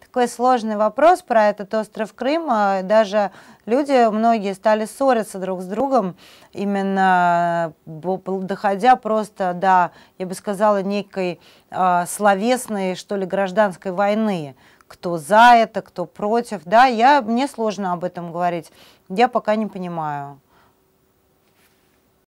такой сложный вопрос про этот остров Крым, а, Даже люди, многие стали ссориться друг с другом, именно доходя просто до, я бы сказала, некой э, словесной, что ли, гражданской войны. Кто за это, кто против. Да, я, мне сложно об этом говорить. Я пока не понимаю.